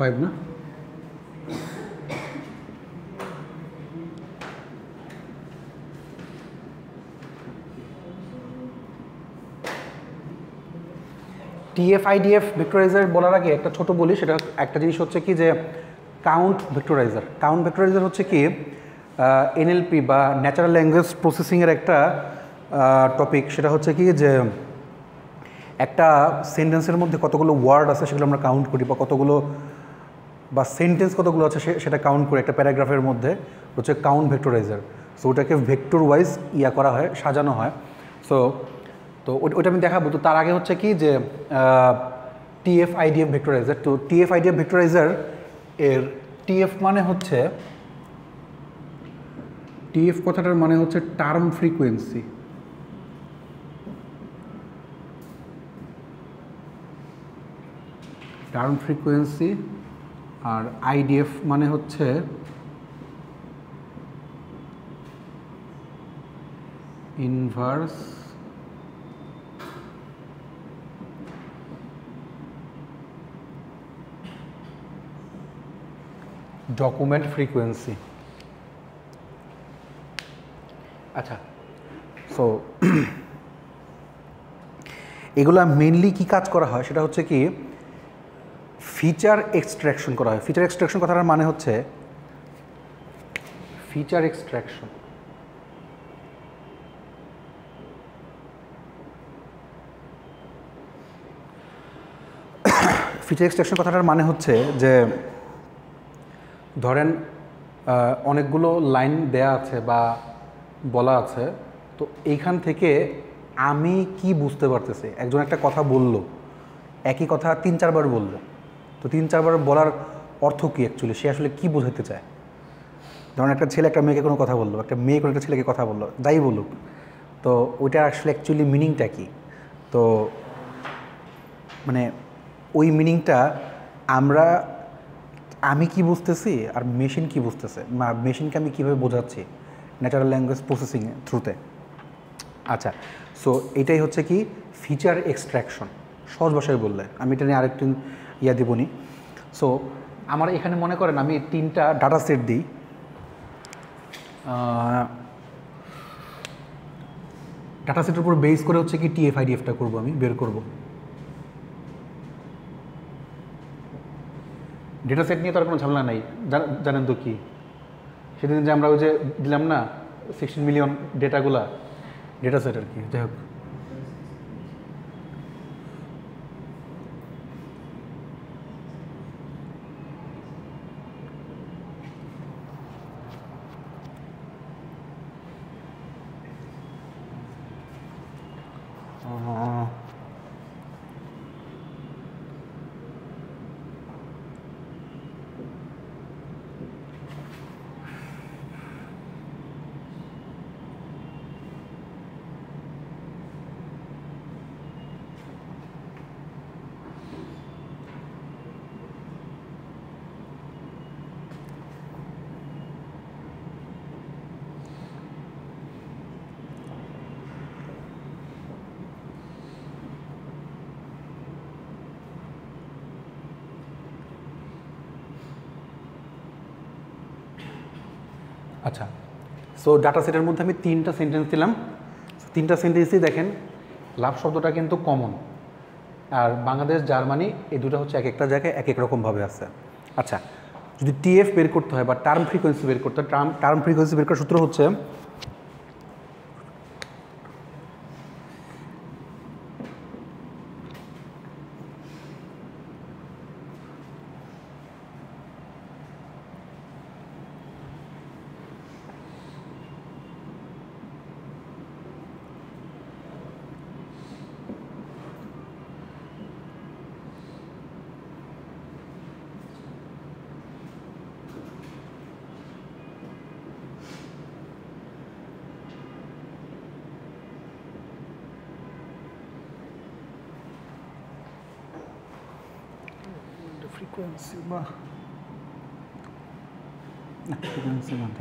Five না টিএফআইডিএফ vectorizer বলার আগে একটা ছোট বলি সেটা একটা জিনিস হচ্ছে কি যে কাউন্ট ভেক্টরাইজার কাউন্ট ভেক্টরাইজার হচ্ছে কি এনএলপি বা ন্যাচারাল ল্যাঙ্গুয়েজ প্রসেসিংয়ের একটা টপিক সেটা হচ্ছে কি যে একটা সেন্টেন্সের মধ্যে কতগুলো ওয়ার্ড আছে সেগুলো আমরা কাউন্ট করি বা কতগুলো বা সেন্টেন্স কতগুলো আছে সেটা কাউন্ট করে একটা প্যারাগ্রাফের মধ্যে হচ্ছে কাউন্ট ভেক্টরাইজার সো ওটাকে ভেক্টর ওয়াইজ ইয়া করা হয় সাজানো হয় সো তো ওটা আমি দেখাবো তো তার আগে হচ্ছে কি যে টিএফ আইডিএফ ভেক্টরাইজার তো টিএফ আইডিএফ ভেক্টরাইজার এর টিএফ মানে হচ্ছে টিএফ কথাটার মানে হচ্ছে টার্ম ফ্রিকোয়েন্সি টার্ম ফ্রিকোয়েন্সি আর আইডিএফ মানে হচ্ছে ইনভার্স ডকুমেন্ট ফ্রিকোয়েন্সি আচ্ছা সো এগুলা মেনলি কি কাজ করা হয় সেটা হচ্ছে কি ফিচার এক্সট্র্যাকশন করা হয় ফিচার এক্সট্র্যাকশন কথাটার মানে হচ্ছে ফিচার এক্সট্র্যাকশন ফিচার এক্সট্রাকশন কথাটার মানে হচ্ছে যে ধরেন অনেকগুলো লাইন দেয়া আছে বা বলা আছে তো এইখান থেকে আমি কি বুঝতে পারতেছি একজন একটা কথা বলল একই কথা তিন চারবার বললো তো তিন চারবার বলার অর্থ কী অ্যাকচুয়ালি সে আসলে কী বোঝাতে চায় ধরুন একটা ছেলে একটা মেয়েকে কোনো কথা বললো একটা মেয়ে কোনো একটা ছেলেকে কথা বললো যাই বলুক তো ওইটার আসলে অ্যাকচুয়ালি মিনিংটা কী তো মানে ওই মিনিংটা আমরা আমি কি বুঝতেছি আর মেশিন কি বুঝতেছে মেশিনকে আমি কীভাবে বোঝাচ্ছি ন্যাচারাল ল্যাঙ্গুয়েজ প্রসেসিং থ্রুতে আচ্ছা সো এটাই হচ্ছে কি ফিচার এক্সট্র্যাকশন সহজ ভাষায় বললে আমি এটা নিয়ে আরেকটি ইয়া দেবনি সো আমার এখানে মনে করেন আমি তিনটা ডাটা সেট দিই ডাটা সেটের উপর বেস করে হচ্ছে কি টিএফআইডিএফটা করবো আমি বের করব ডেটা সেট নিয়ে তো আর কোনো ঝামেলা নাই জানেন তো কি সেদিন যে আমরা ওই যে দিলাম না সিক্সটিন মিলিয়ন ডেটাগুলা ডেটা সেট আর কি যাই হোক আচ্ছা সো ডাটা সেটের মধ্যে আমি তিনটা সেন্টেন্স দিলাম তিনটা সেন্টেন্সই দেখেন লাভ শব্দটা কিন্তু কমন আর বাংলাদেশ জার্মানি এই দুটো হচ্ছে এক একটা জায়গায় এক এক রকমভাবে আছে আচ্ছা যদি টিএফ বের করতে হয় বা টার্ম ফ্রিকোয়েন্সি বের করতে হয় টার্ম টার্ম ফ্রিকোয়েন্সি বের করার সূত্র হচ্ছে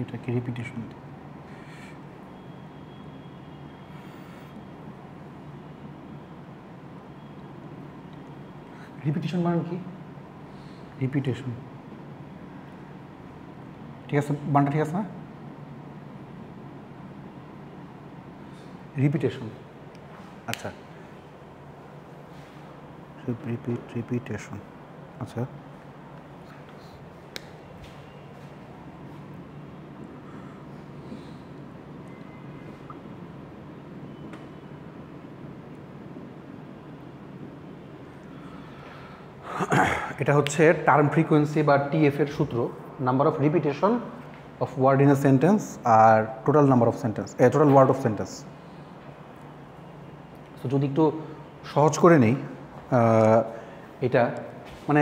এটাকে রিপিটেশন দিই রিপিটেশন মানে কি রিপিটেশন ঠিক আছে বানটা ঠিক আছে না রিপিটেশন আচ্ছা রিপিট রিপিটেশন আচ্ছা এটা হচ্ছে টার্ম ফ্রিকোয়েন্সি বা টিএফ এর সূত্র number of repetition of word in a sentence আর total number of sentence total word of sentence তো যদি একটু সহজ করে নেই এটা মানে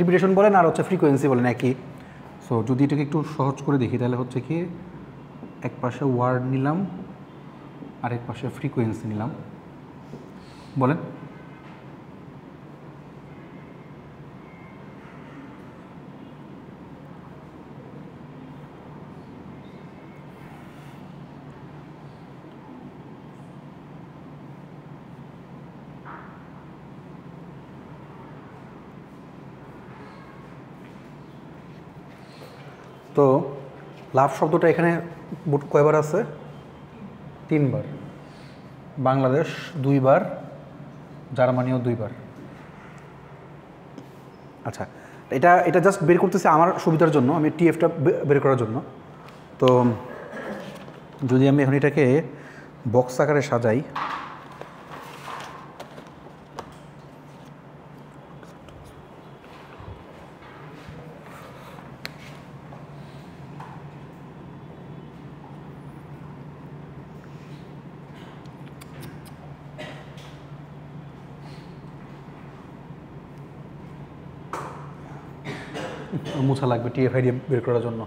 রিপিটেশন বলেন আর হচ্ছে ফ্রিকোয়েন্সি বলেন একই সো যদি এটাকে একটু সহজ করে দেখি তাহলে হচ্ছে কি এক পাশে ওয়ার্ড নিলাম আরেক পাশে ফ্রিকোয়েন্সি নিলাম বলেন লাভ শব্দটা এখানে কয়বার আছে তিনবার বাংলাদেশ দুইবার জার্মানিও দুইবার আচ্ছা এটা এটা জাস্ট বের করতেছে আমার সুবিধার জন্য আমি টিএফটা বের করার জন্য তো যদি আমি এখন এটাকে বক্স আকারে সাজাই মোছা লাগবে আইডিএফ বের করার জন্য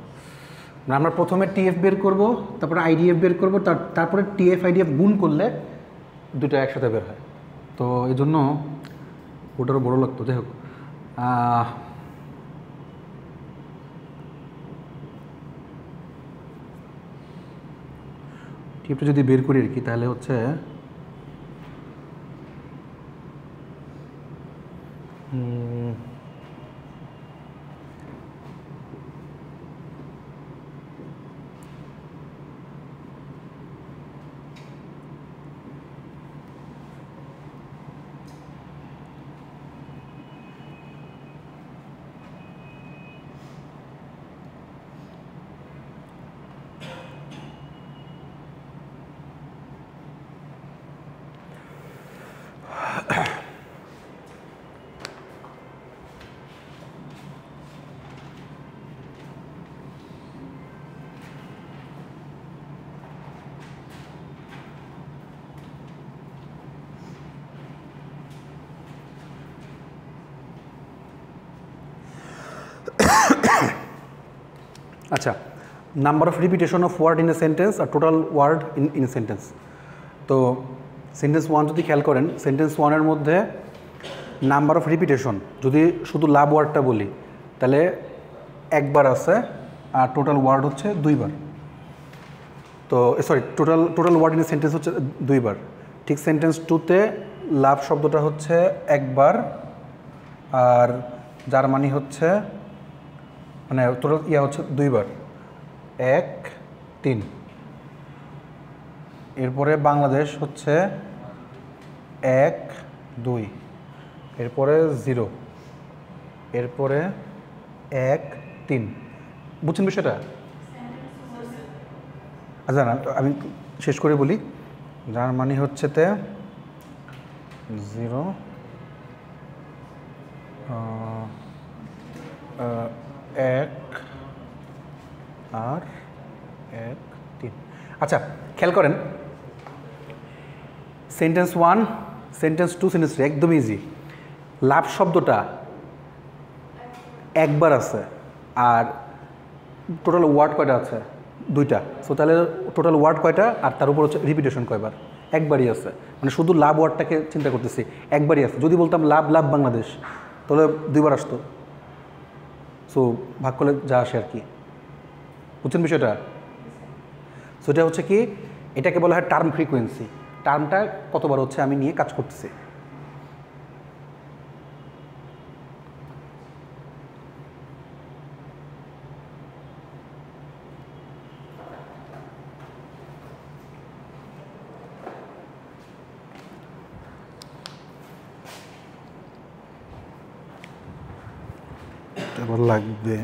মানে আমরা প্রথমে টিএফ বের করব তারপরে আইডিএফ বের করব তারপরে আইডিএফ গুণ করলে দুটো একসাথে বের হয় তো এই জন্য ওটারও বড়ো লাগতো যাই হোক টিপটা যদি বের করি আর কি তাহলে হচ্ছে আচ্ছা number of repetition of word in a sentence আর total word in in sentence তো সেন্টেন্স ওয়ান যদি খেয়াল করেন সেন্টেন্স ওয়ানের মধ্যে নাম্বার অফ রিপিটেশন যদি শুধু লাভ ওয়ার্ডটা বলি তাহলে একবার আছে আর টোটাল ওয়ার্ড হচ্ছে দুইবার তো sorry total total word in sentence হচ্ছে দুইবার ঠিক সেন্টেন্স টুতে লাভ শব্দটা হচ্ছে একবার আর জার্মানি হচ্ছে মানে টোটাল ইয়া হচ্ছে দুইবার এক তিন এরপরে বাংলাদেশ হচ্ছে এক দুই এরপরে জিরো এরপরে এক তিন বুঝছেন বিষয়টা আচ্ছা না আমি শেষ করে বলি যার মানে হচ্ছে তে জিরো এক আর এক তিন আচ্ছা খেয়াল করেন sentence one sentence two sentence three একদম ইজি লাভ শব্দটা একবার আছে আর টোটাল ওয়ার্ড কয়টা আছে দুইটা সো তাহলে টোটাল ওয়ার্ড কয়টা আর তার উপর হচ্ছে রিপিটেশন কয়বার একবারই আছে মানে শুধু লাভ ওয়ার্ডটাকে চিন্তা করতেছি একবারই আছে যদি বলতাম লাভ লাভ বাংলাদেশ তাহলে দুইবার আসতো সো ভাগ করলে যা আসে আর কি বুঝছেন বিষয়টা সো এটা হচ্ছে কি এটাকে বলা হয় টার্ম ফ্রিকোয়েন্সি টার্মটা কতবার হচ্ছে আমি নিয়ে কাজ করতেছি আবার লাগবে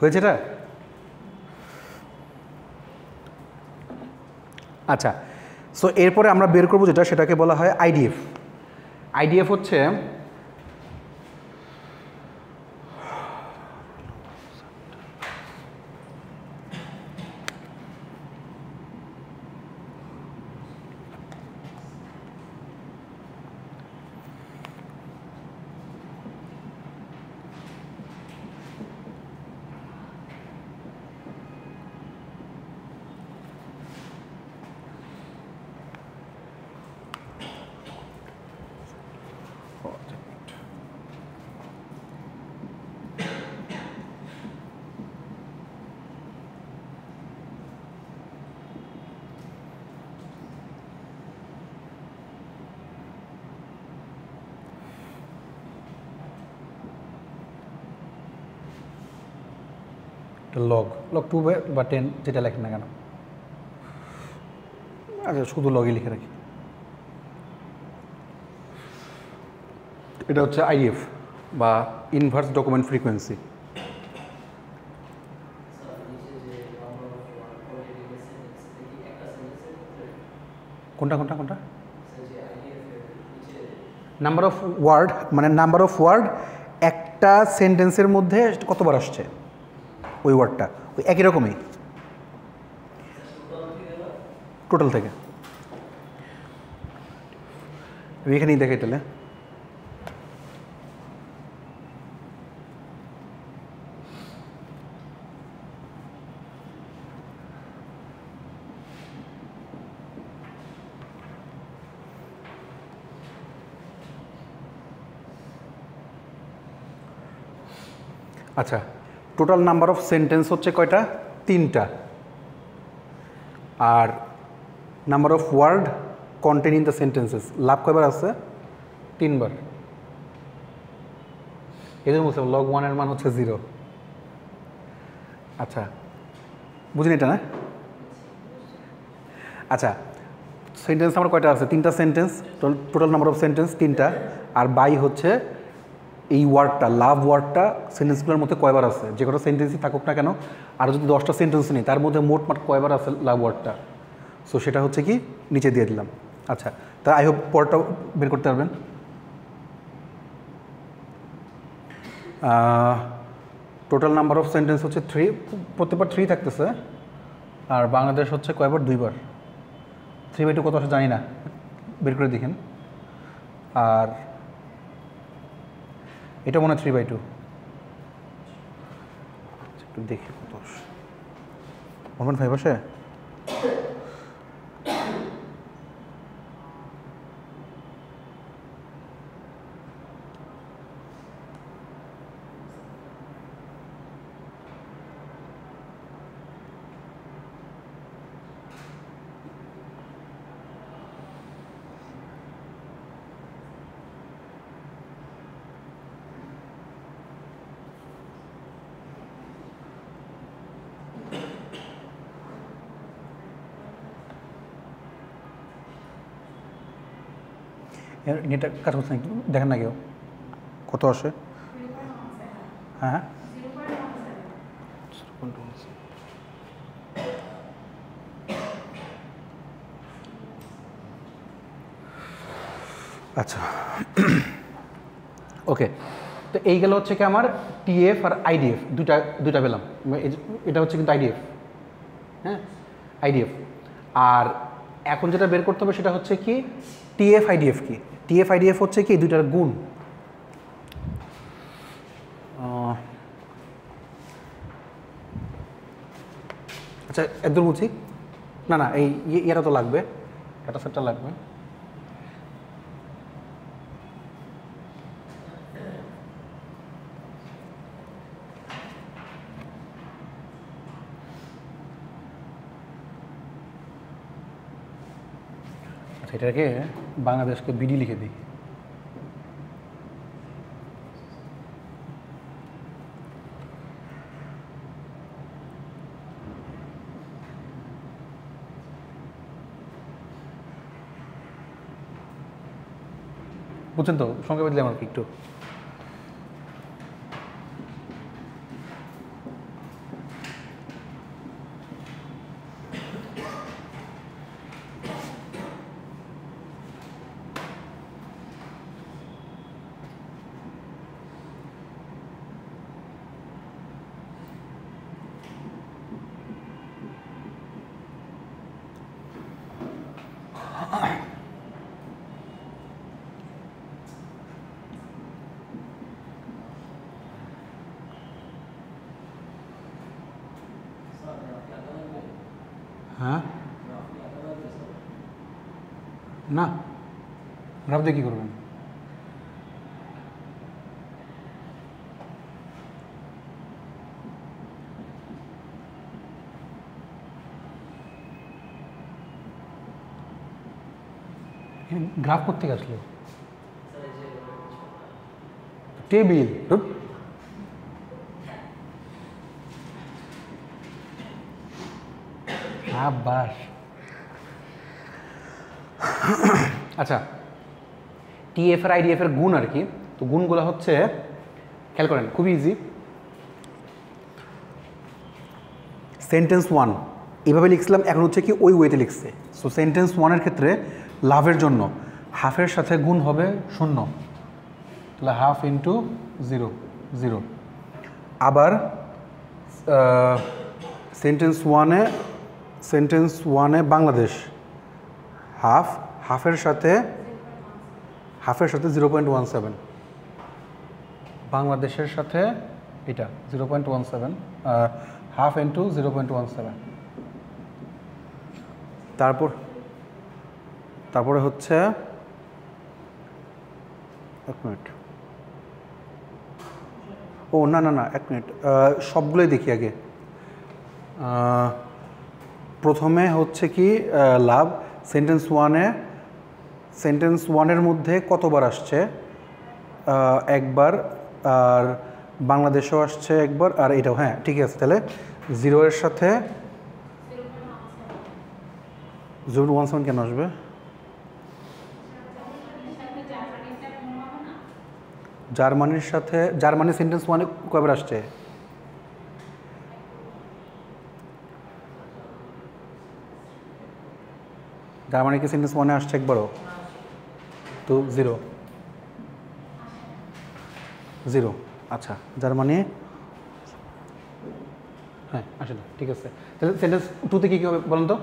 হয়েছে এটা আচ্ছা সো এরপরে আমরা বের করবো যেটা সেটাকে বলা হয় আইডিএফ আইডিএফ হচ্ছে একটা লগ লগ টু বা টেন যেটা লেখেন না কেন আচ্ছা শুধু লগই লিখে রাখি এটা হচ্ছে আইএফ বা ইনভার্স ডকুমেন্ট ফ্রিকোয়েন্সি কোনটা কোনটা কোনটা নাম্বার অফ ওয়ার্ড মানে নাম্বার অফ ওয়ার্ড একটা সেন্টেন্সের মধ্যে কতবার আসছে ওই ওয়ার্ডটা ওই একই রকমই টোটাল থেকে এখানেই দেখাই তাহলে আচ্ছা টোটাল নাম্বার অফ সেন্টেন্স হচ্ছে কয়টা তিনটা আর number of word contain in the sentences love কয়বার আছে তিনবার এদের বলছে লগ ওয়ানের মান হচ্ছে জিরো আচ্ছা বুঝিনি এটা না আচ্ছা সেন্টেন্স আমার কয়টা আছে তিনটা sentence total number of sentence তিনটা আর বাই হচ্ছে এই ওয়ার্ডটা লাভ ওয়ার্ডটা সেন্টেন্সগুলোর মধ্যে কয়বার আছে যে কোনো সেন্টেন্সই থাকুক না কেন আর যদি দশটা সেন্টেন্স নেই তার মধ্যে মোট মাঠ কয়বার আছে লাভ ওয়ার্ডটা সো সেটা হচ্ছে কি নিচে দিয়ে দিলাম আচ্ছা তা আই হোপ পরটা বের করতে পারবেন টোটাল নাম্বার অফ সেন্টেন্স হচ্ছে থ্রি প্রত্যেকবার থ্রি থাকতেছে আর বাংলাদেশ হচ্ছে কয়বার দুইবার থ্রি বাই টু কত আসে জানি না বের করে দেখেন আর এটা মনে হয় থ্রি বাই টু একটু দেখি দশ ওয়ান পয়েন্ট ফাইভ আসে নেট কাজ করছে না কিন্তু দেখেন না কেউ কত আসে হ্যাঁ, হ্যাঁ। আচ্ছা ওকে তো এই গেলো হচ্ছে কি আমার টিএফ আর আইডিএফ দুটা দুটা পেলাম এটা হচ্ছে কিন্তু আইডিএফ হ্যাঁ আইডিএফ আর এখন যেটা বের করতে হবে সেটা হচ্ছে কি টিএফ আইডিএফ কি টিএফ আইডিএফ হচ্ছে কি দুইটার গুণ আচ্ছা একদম বুঝি না না এই এটা তো লাগবে এটা সেটটা লাগবে আচ্ছা এটাকে বাংলাদেশকে বিডি লিখে দিই বুঝছেন তো সঙ্গে দিলাম আমার একটু আপনি কি করবেন গ্রাফ করতে আসলো টেবিল আচ্ছা টিএফ আর আইডিএফ এর গুণ আর কি তো গুণগুলো হচ্ছে খেয়াল করেন খুবই ইজি সেন্টেন্স ওয়ান এভাবে লিখছিলাম এখন হচ্ছে কি ওই ওয়েতে লিখছে সো সেন্টেন্স ওয়ানের ক্ষেত্রে লাভের জন্য হাফের সাথে গুণ হবে শূন্য তাহলে হাফ ইন্টু জিরো জিরো আবার সেন্টেন্স ওয়ানে সেন্টেন্স ওয়ানে বাংলাদেশ হাফ হাফের সাথে হাফের সাথে জিরো পয়েন্ট ওয়ান সেভেন বাংলাদেশের সাথে এটা zero point one seven half into zero point one seven তারপর তারপরে হচ্ছে এক মিনিট ও না না না এক মিনিট সবগুলোই দেখি আগে প্রথমে হচ্ছে কি লাভ সেন্টেন্স ওয়ানে সেন্টেন্স ওয়ানের মধ্যে কতবার আসছে একবার আর বাংলাদেশেও আসছে একবার আর এটাও হ্যাঁ ঠিক আছে তাহলে জিরো এর সাথে জিরো ওয়ান সেভেন কেন আসবে জার্মানির সাথে জার্মানি সেন্টেন্স ওয়ানে কবে আসছে জার্মানিকে সেন্টেন্স ওয়ানে আসছে একবারও টু জিরো জিরো আচ্ছা যার মানে হ্যাঁ আসলে ঠিক আছে তাহলে সেন্টেন্স টুতে কী কী হবে বলুন তো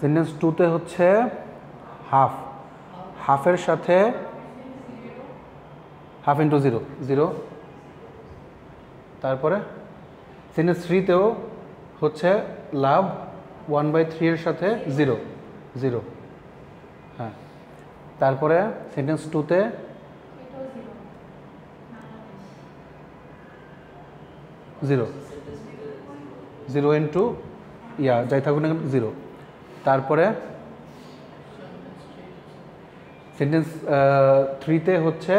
সেন্টেন্স টুতে হচ্ছে হাফ হাফের সাথে হাফ ইন্টু জিরো জিরো তারপরে সেন্টেন্স থ্রিতেও হচ্ছে লাভ ওয়ান বাই থ্রি এর সাথে জিরো জিরো হ্যাঁ তারপরে সেন্টেন্স টুতে জিরো জিরো ইন্টু ইয়া যাই থাকুন না জিরো তারপরে সেন্টেন্স থ্রিতে হচ্ছে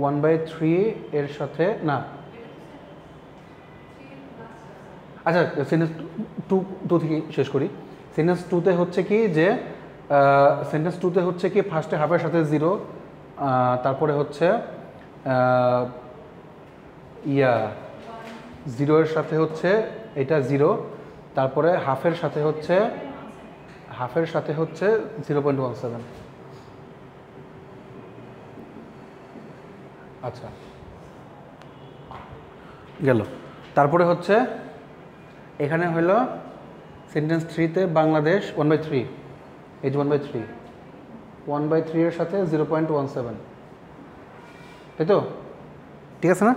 ওয়ান বাই থ্রি এর সাথে না আচ্ছা সেন্টেন্স টু টু থেকে শেষ করি সেন্টেন্স টুতে হচ্ছে কি যে সেন্টেন্স টুতে হচ্ছে কি ফার্স্টে হাফের সাথে জিরো তারপরে হচ্ছে ইয়া জিরোয়ের সাথে হচ্ছে এটা জিরো তারপরে হাফের সাথে হচ্ছে হাফের সাথে হচ্ছে জিরো পয়েন্ট ওয়ান সেভেন আচ্ছা গেল তারপরে হচ্ছে এখানে হলো সেন্টেন্স থ্রিতে Bangladesh one by three H one by three one by three এর সাথে জিরো পয়েন্ট ওয়ান সেভেন তাই তো ঠিক আছে না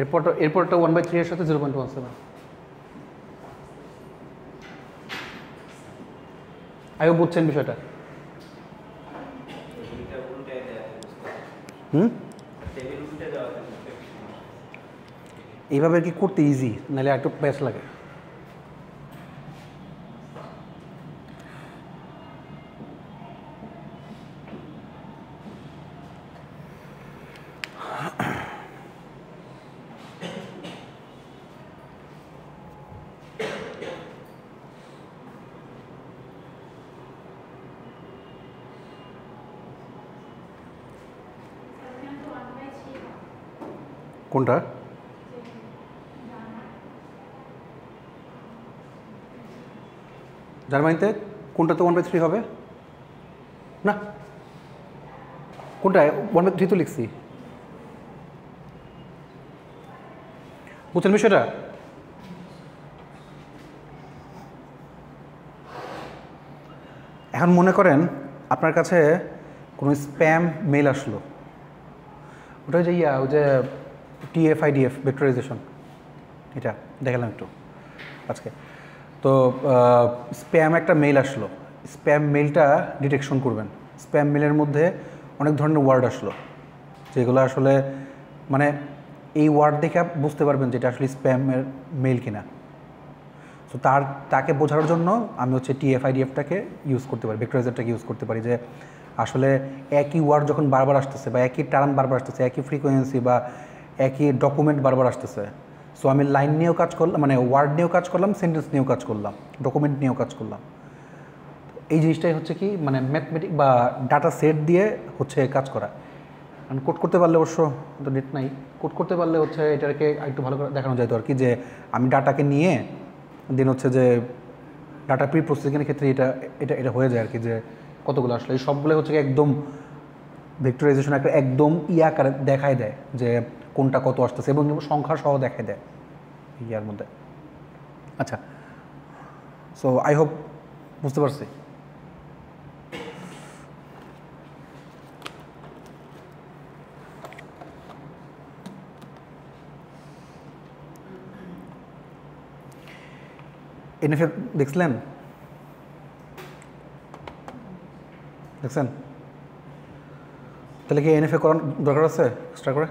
এরপর এরপরটা ওয়ান বাই থ্রি এর সাথে জিরো পয়েন্ট ওয়ান সেভেন আগে বুঝছেন বিষয়টা হুম এইভাবে কি করতে ইজি নালে একটু পেস লাগে कौन था জার্মানিতে কোনটাতে ওয়ান বাই থ্রি হবে না কোনটায় ওয়ান বাই থ্রি তো লিখছি বুঝছেন বিষয়টা এখন মনে করেন আপনার কাছে কোনো স্প্যাম মেল আসলো ওটা যে ইয়া ওই যে টিএফআইডিএফ ভেক্টোরাইজেশন এটা দেখালাম একটু আজকে তো স্প্যাম একটা মেইল আসলো স্প্যাম মেইলটা ডিটেকশন করবেন স্প্যাম মেলের মধ্যে অনেক ধরনের ওয়ার্ড আসলো যেগুলো আসলে মানে এই ওয়ার্ড দেখে বুঝতে পারবেন যেটা আসলে স্প্যামের মেইল কিনা তো তার তাকে বোঝানোর জন্য আমি হচ্ছে টিএফআইডিএফটাকে ইউজ করতে পারি ভিক্টোরাইজারটাকে ইউজ করতে পারি যে আসলে একই ওয়ার্ড যখন বারবার আসতেছে বা একই টার্ম বারবার আসতেছে একই ফ্রিকোয়েন্সি বা একই ডকুমেন্ট বারবার আসতেছে সো আমি লাইন নিয়েও কাজ করলাম মানে ওয়ার্ড নিয়েও কাজ করলাম সেন্টেন্স নিয়েও কাজ করলাম ডকুমেন্ট নিয়েও কাজ করলাম এই জিনিসটাই হচ্ছে কি মানে ম্যাথমেটিক বা ডাটা সেট দিয়ে হচ্ছে কাজ করা কারণ কোড করতে পারলে অবশ্য তো নেট নাই কোট করতে পারলে হচ্ছে এটাকে একটু ভালো করে দেখানো যায় তো আর কি যে আমি ডাটাকে নিয়ে দেন হচ্ছে যে ডাটা প্রি প্রসেসিংয়ের ক্ষেত্রে এটা এটা এটা হয়ে যায় আর কি যে কতগুলো আসলে এই সবগুলো হচ্ছে একদম ভেক্টরাইজেশন একটা একদম ই আকারে দেখায় দেয় যে কোনটা কত আসতেছে এবং সংখ্যা সহ দেখা দেয় ইয়ার মধ্যে আচ্ছা সো আই হোপ বুঝতে পারছি এনএফএ দেখছিলেন দেখছেন তাহলে কি এনএফএ করার দরকার আছে এক্সট্রা করে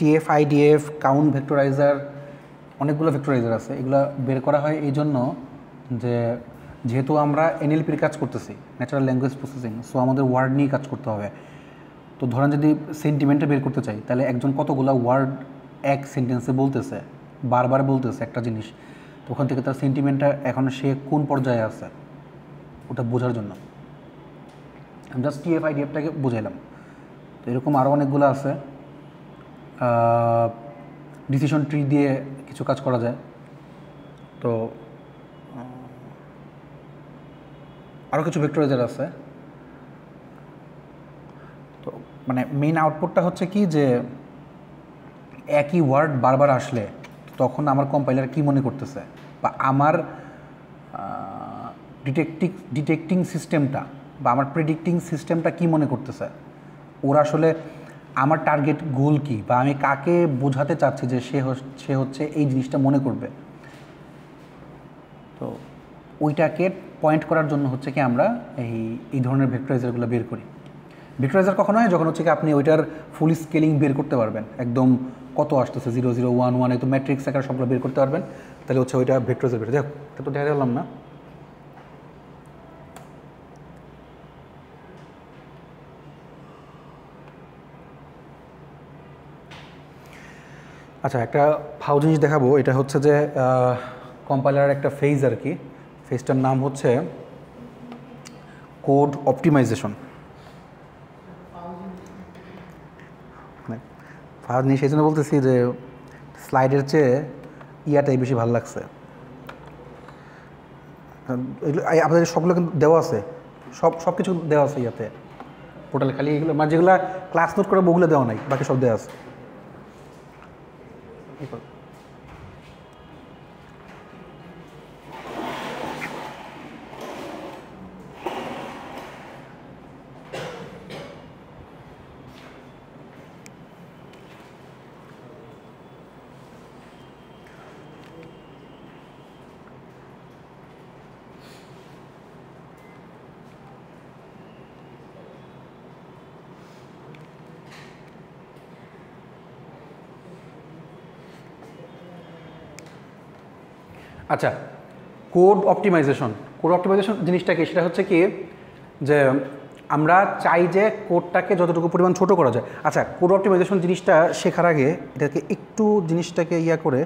টিএফ আইডিএফ কাউন্ট ভেক্টরাইজার অনেকগুলো ভেক্টরাইজার আছে এগুলো বের করা হয় এই জন্য যে যেহেতু আমরা এনএলপির কাজ করতেছি ন্যাচারাল ল্যাঙ্গুয়েজ প্রসেসিং সো আমাদের ওয়ার্ড নিয়ে কাজ করতে হবে তো ধরেন যদি সেন্টিমেন্টটা বের করতে চাই তাহলে একজন কতগুলো ওয়ার্ড এক সেন্টেন্সে বলতেছে বারবার বলতেছে একটা জিনিস তো ওখান থেকে তার সেন্টিমেন্টটা এখন সে কোন পর্যায়ে আছে ওটা বোঝার জন্য জাস্ট টিএফআইডিএফটাকে বুঝাইলাম তো এরকম আরও অনেকগুলো আছে ডিসিশন ট্রি দিয়ে কিছু কাজ করা যায় তো আরও কিছু ভেক্টরাইজার আছে তো মানে মেইন আউটপুটটা হচ্ছে কি যে একই ওয়ার্ড বারবার আসলে তখন আমার কম্পাইলার কি মনে করতেছে বা আমার ডিটেকটিক ডিটেক্টিং সিস্টেমটা বা আমার প্রেডিক্টিং সিস্টেমটা কি মনে করতেছে ওরা আসলে আমার টার্গেট গোল কি বা আমি কাকে বোঝাতে চাচ্ছি যে সে সে হচ্ছে এই জিনিসটা মনে করবে তো ওইটাকে পয়েন্ট করার জন্য হচ্ছে কি আমরা এই এই ধরনের ভেক্টরাইজারগুলো বের করি ভেক্টরাইজার কখন হয় যখন হচ্ছে কি আপনি ওইটার ফুল স্কেলিং বের করতে পারবেন একদম কত আসতেছে জিরো জিরো ওয়ান ওয়ান একদম ম্যাট্রিক্স একটা সবগুলো বের করতে পারবেন তাহলে হচ্ছে ওইটা ভেক্টরাইজার বের যাক তো দেখা গেলাম না আচ্ছা একটা ফাউ জিনিস দেখাবো এটা হচ্ছে যে কম্পাইলার একটা ফেজ আর কি ফেজটার নাম হচ্ছে কোড অপটিমাইজেশন ফাউ জিনিস সেই জন্য বলতেছি যে স্লাইডের চেয়ে ইয়াটাই বেশি ভালো লাগছে আপনাদের সবগুলো কিন্তু দেওয়া আছে সব সব কিছু দেওয়া আছে ইয়াতে পোর্টালে খালি এগুলো মানে যেগুলো ক্লাস নোট করে ওগুলো দেওয়া নাই বাকি সব দেওয়া আছে people আচ্ছা কোড অপটিমাইজেশন কোড অপটিমাইজেশন জিনিসটা কি সেটা হচ্ছে কি যে আমরা চাই যে কোডটাকে যতটুকু পরিমাণ ছোট করা যায় আচ্ছা কোড অপটিমাইজেশন জিনিসটা শেখার আগে এটাকে একটু জিনিসটাকে ইয়া করে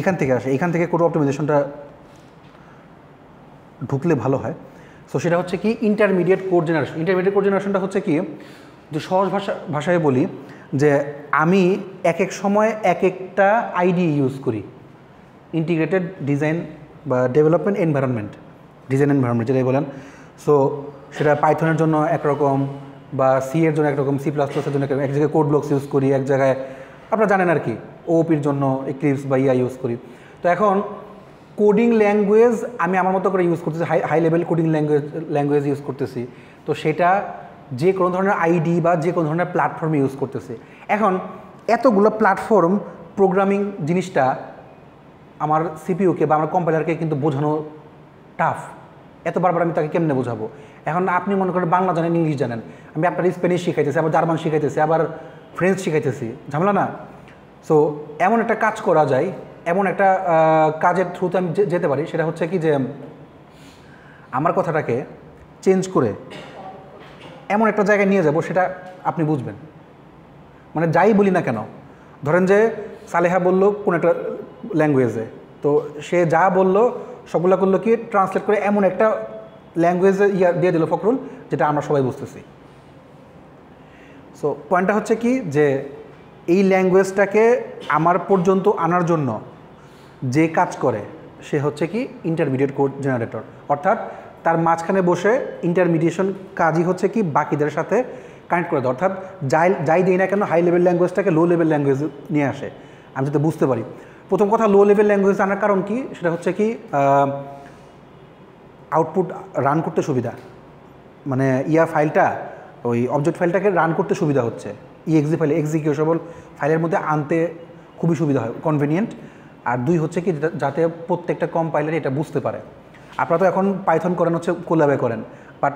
এখান থেকে আসে এখান থেকে কোড অপটিমাইজেশনটা ঢুকলে ভালো হয় সো সেটা হচ্ছে কি intermediate code generation intermediate code জেনারেশনটা হচ্ছে কি যে সহজ ভাষা ভাষায় বলি যে আমি এক এক সময় এক একটা আইডি ইউজ করি ইন্টিগ্রেটেড ডিজাইন বা ডেভেলপমেন্ট এনভায়রনমেন্ট ডিজাইন এনভায়রনমেন্ট যেটাই বলেন সো সেটা পাইথনের জন্য একরকম বা সি এর জন্য একরকম সি প্লাস প্লাসের জন্য এক জায়গায় কোড ব্লকস ইউজ করি এক জায়গায় আপনারা জানেন আর কি ওপির জন্য ক্লিপস বা ইয়া e ইউজ করি তো এখন কোডিং ল্যাঙ্গুয়েজ আমি আমার মতো করে ইউজ করতেছি high high level coding language language use করতেছি তো সেটা যে কোনো ধরনের আইডি বা যে কোনো ধরনের প্ল্যাটফর্ম ইউজ করতেছে এখন এতগুলো প্ল্যাটফর্ম প্রোগ্রামিং জিনিসটা আমার সিপিউকে বা আমার কম্পাইলারকে কিন্তু বোঝানো টাফ এত বারবার আমি তাকে কেমনে বোঝাবো এখন আপনি মনে করেন বাংলা জানেন ইংলিশ জানেন আমি আপনার স্পেনিশ শিখাইতেছি আবার জার্মান শিখাইতেছি আবার ফ্রেঞ্চ শিখাইতেছি ঝামেলা না সো এমন একটা কাজ করা যায় এমন একটা কাজের থ্রুতে আমি যেতে পারি সেটা হচ্ছে কি যে আমার কথাটাকে চেঞ্জ করে এমন একটা জায়গায় নিয়ে যাব সেটা আপনি বুঝবেন মানে যাই বলি না কেন ধরেন যে সালেহা বলল কোন একটা ল্যাঙ্গুয়েজে তো সে যা বলল সবগুলা করলো কি ট্রান্সলেট করে এমন একটা ল্যাঙ্গুয়েজে ইয়া দিয়ে দিল ফখরুল যেটা আমরা সবাই বুঝতেছি সো পয়েন্টটা হচ্ছে কি যে এই ল্যাঙ্গুয়েজটাকে আমার পর্যন্ত আনার জন্য যে কাজ করে সে হচ্ছে কি ইন্টারমিডিয়েট কোড জেনারেটর অর্থাৎ তার মাঝখানে বসে ইন্টারমিডিয়েশন কাজই হচ্ছে কি বাকিদের সাথে কানেক্ট করে দেয় অর্থাৎ যাই যাই দিই না কেন হাই লেভেল ল্যাঙ্গুয়েজটাকে লো লেভেল ল্যাঙ্গুয়েজ নিয়ে আসে আমি যাতে বুঝতে পারি প্রথম কথা লো লেভেল ল্যাঙ্গুয়েজ আনার কারণ কি সেটা হচ্ছে কি আউটপুট রান করতে সুবিধা মানে ইয়া ফাইলটা ওই অবজেক্ট ফাইলটাকে রান করতে সুবিধা হচ্ছে ই এক্সি ফাইল এক্সিকিউশবল ফাইলের মধ্যে আনতে খুবই সুবিধা হয় কনভিনিয়েন্ট আর দুই হচ্ছে কি যাতে প্রত্যেকটা কম্পাইলার এটা বুঝতে পারে আপনারা তো এখন পাইথন করেন হচ্ছে কোলাবে করেন বাট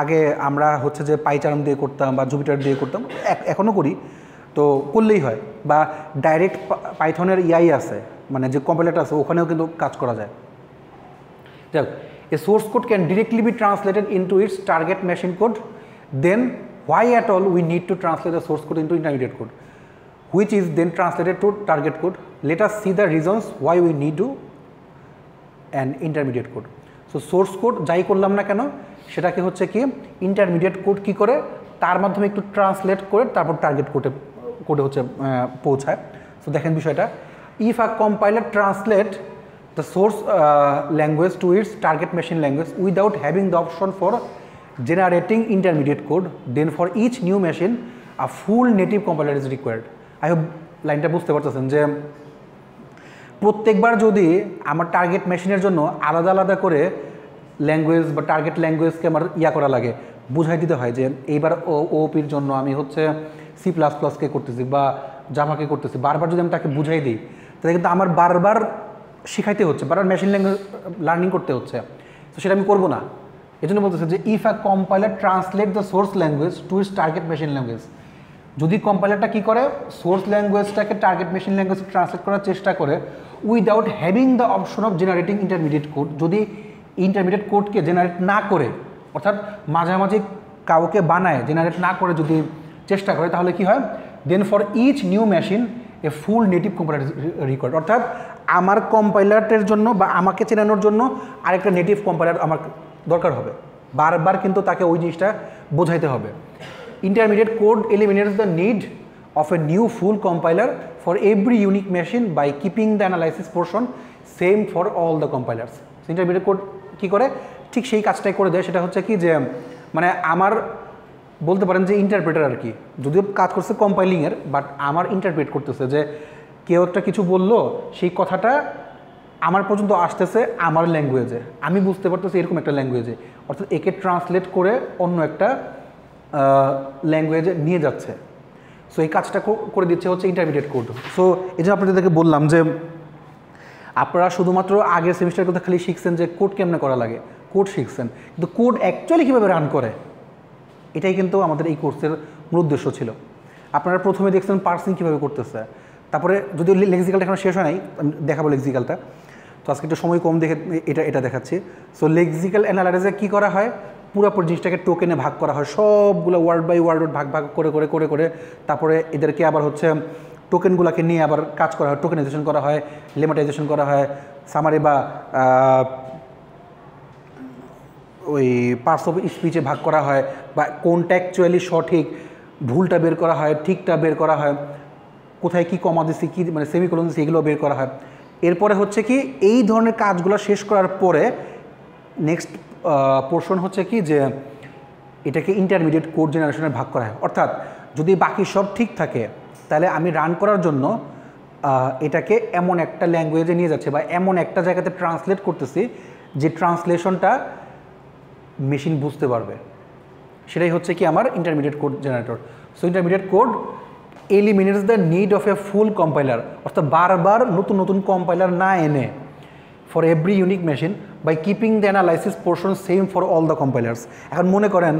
আগে আমরা হচ্ছে যে পাইচারম দিয়ে করতাম বা জুপিটার দিয়ে করতাম এখনও করি তো করলেই হয় বা ডাইরেক্ট পাইথনের ইয়াই আছে মানে যে কম্পিউটার আছে ওখানেও কিন্তু কাজ করা যায় যাই a source code can directly be translated into its target machine code then why at all we need to translate the source code into intermediate code which is then translated to target code let us see the reasons why we need to and intermediate code so source code যাই করলাম না কেন সেটাকে হচ্ছে কি intermediate code কি করে তার মাধ্যমে একটু ট্রান্সলেট করে তারপর টার্গেট কোডে কোডে হচ্ছে পৌঁছায় সো দেখেন বিষয়টা if a compiler translate the source language to its target machine language without having the option for generating intermediate code then for each new machine a full native compiler is required I hope লাইনটা বুঝতে পারতেছেন যে প্রত্যেকবার যদি আমার target মেশিনের জন্য আলাদা আলাদা করে ল্যাঙ্গুয়েজ বা টার্গেট ল্যাঙ্গুয়েজকে আমার ইয়া করা লাগে বুঝাই দিতে হয় যে এইবার ও ওপির জন্য আমি হচ্ছে সি প্লাস প্লাসকে করতেছি বা জামাকে করতেছি বারবার যদি আমি তাকে বুঝাই দিই তাহলে কিন্তু আমার বারবার শিখাইতে হচ্ছে বারবার মেশিন ল্যাঙ্গুয়েজ লার্নিং করতে হচ্ছে তো সেটা আমি করবো না এই জন্য বলতেছে যে if a compiler translate the source language to its target machine language যদি কম্পাইলারটা কী করে সোর্স ল্যাঙ্গুয়েজটাকে টার্গেট মেশিন ল্যাঙ্গুয়েজ ট্রান্সলেট করার চেষ্টা করে without having the option of generating intermediate code যদি ইন্টারমিডিয়েট কোডকে জেনারেট না করে অর্থাৎ মাঝামাঝি কাউকে বানায় জেনারেট না করে যদি চেষ্টা করে তাহলে কি হয় then for each new machine a full native compiler required অর্থাৎ আমার কম্পাইলারের জন্য বা আমাকে চেনানোর জন্য আরেকটা নেটিভ কম্পাইলার আমার দরকার হবে বারবার কিন্তু তাকে ওই জিনিসটা বোঝাইতে হবে intermediate code eliminates the need of a new full compiler for every unique machine by keeping the analysis portion same for all the compilers. So, intermediate code কি করে ঠিক সেই কাজটাই করে দেয় সেটা হচ্ছে কি যে মানে আমার বলতে পারেন যে ইন্টারপ্রেটার আর কি যদিও কাজ করছে কম্পাইলিংয়ের বাট আমার ইন্টারপ্রেট করতেছে যে কেউ একটা কিছু বললো সেই কথাটা আমার পর্যন্ত আসতেছে আমার ল্যাঙ্গুয়েজে আমি বুঝতে পারতেছি এরকম একটা ল্যাঙ্গুয়েজে অর্থাৎ একে ট্রান্সলেট করে অন্য একটা ল্যাঙ্গুয়েজে নিয়ে যাচ্ছে সো এই কাজটা করে দিচ্ছে হচ্ছে ইন্টারমিডিয়েট কোড সো এই জন্য আপনাদেরকে বললাম যে আপনারা শুধুমাত্র আগের সেমিস্টার কথা খালি শিখছেন যে কোড কেমনে করা লাগে কোড শিখছেন কিন্তু কোড অ্যাকচুয়ালি কীভাবে রান করে এটাই কিন্তু আমাদের এই কোর্সের মূল উদ্দেশ্য ছিল আপনারা প্রথমে দেখছেন পার্সিং কীভাবে করতেছে তারপরে যদি লেক্সিক্যালটা এখন শেষ হয় নাই দেখাবো লেক্সিক্যালটা তো আজকে একটু সময় কম দেখে এটা এটা দেখাচ্ছি সো লেক্সিক্যাল অ্যানালাইসে কী করা হয় পুরাপুরি জিনিসটাকে টোকেনে ভাগ করা হয় সবগুলো ওয়ার্ড বাই ওয়ার্ড ভাগ ভাগ করে করে করে করে তারপরে এদেরকে আবার হচ্ছে টোকেনগুলোকে নিয়ে আবার কাজ করা হয় টোকেনাইজেশন করা হয় লেমাটাইজেশন করা হয় সামারি বা ওই পার্টস অফ স্পিচে ভাগ করা হয় বা কোনটা অ্যাকচুয়ালি সঠিক ভুলটা বের করা হয় ঠিকটা বের করা হয় কোথায় কী কমা দিছি কী মানে সেমি কলম এগুলো বের করা হয় এরপরে হচ্ছে কি এই ধরনের কাজগুলো শেষ করার পরে নেক্সট পোর্শন হচ্ছে কি যে এটাকে ইন্টারমিডিয়েট কোড জেনারেশনে ভাগ করা হয় অর্থাৎ যদি বাকি সব ঠিক থাকে তাহলে আমি রান করার জন্য এটাকে এমন একটা ল্যাঙ্গুয়েজে নিয়ে যাচ্ছে বা এমন একটা জায়গাতে ট্রান্সলেট করতেছি যে ট্রান্সলেশনটা মেশিন বুঝতে পারবে সেটাই হচ্ছে কি আমার intermediate code generator so intermediate code eliminates the need of a full compiler অর্থাৎ বারবার নতুন নতুন কম্পাইলার না এনে for every unique machine by keeping the analysis portion same for all the compilers এখন মনে করেন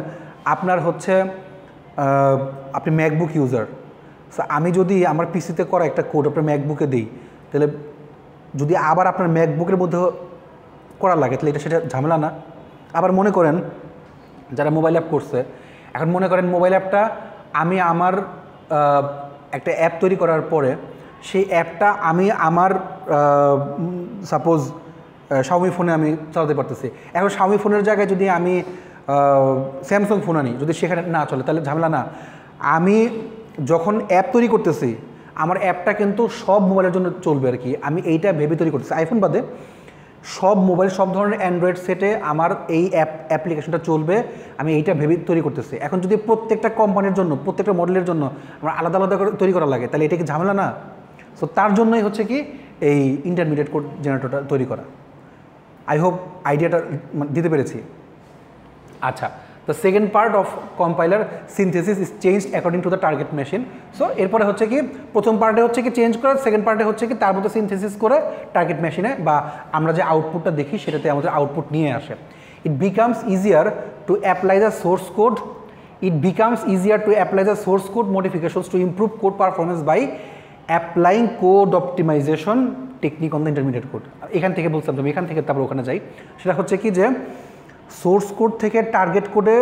আপনার হচ্ছে আপনি ম্যাকবুক ইউজার সো আমি যদি আমার পিসিতে করা একটা কোড আপনার ম্যাকবুকে দিই তাহলে যদি আবার আপনার ম্যাকবুকের মধ্যে করা লাগে তাহলে এটা সেটা ঝামেলা না আবার মনে করেন যারা মোবাইল অ্যাপ করছে এখন মনে করেন মোবাইল অ্যাপটা আমি আমার একটা অ্যাপ তৈরি করার পরে সেই অ্যাপটা আমি আমার সাপোজ শাওমি ফোনে আমি চালাতে পারতেছি এখন সাউমি ফোনের জায়গায় যদি আমি স্যামসাং ফোন আনি যদি সেখানে না চলে তাহলে ঝামেলা না আমি যখন অ্যাপ তৈরি করতেছি আমার অ্যাপটা কিন্তু সব মোবাইলের জন্য চলবে আর কি আমি এইটা ভেবে তৈরি করতেছি আইফোন বাদে সব মোবাইল সব ধরনের অ্যান্ড্রয়েড সেটে আমার এই অ্যাপ অ্যাপ্লিকেশনটা চলবে আমি এইটা ভেবে তৈরি করতেছি এখন যদি প্রত্যেকটা কোম্পানির জন্য প্রত্যেকটা মডেলের জন্য আমার আলাদা আলাদা করে তৈরি করা লাগে তাহলে এটা কি ঝামেলা না সো তার জন্যই হচ্ছে কি এই ইন্টারমিডিয়েট কোড জেনারেটরটা তৈরি করা আই হোপ আইডিয়াটা দিতে পেরেছি আচ্ছা the second part of compiler synthesis is change according to the target machine so এরপরে হচ্ছে কি প্রথম পার্টে হচ্ছে কি চেঞ্জ করা সেকেন্ড পার্টে হচ্ছে কি তার মধ্যে সিনথেসিস করে টার্গেট মেশিনে বা আমরা যে আউটপুটটা দেখি সেটাতে আমাদের আউটপুট নিয়ে আসে it becomes easier to apply the source code it becomes easier to apply the source code modifications to improve code performance by applying code optimization technique on the intermediate code এখান থেকে বলছিলাম তুমি এখান থেকে তারপর ওখানে যাই সেটা হচ্ছে কি যে সোর্স কোড থেকে টার্গেট কোডে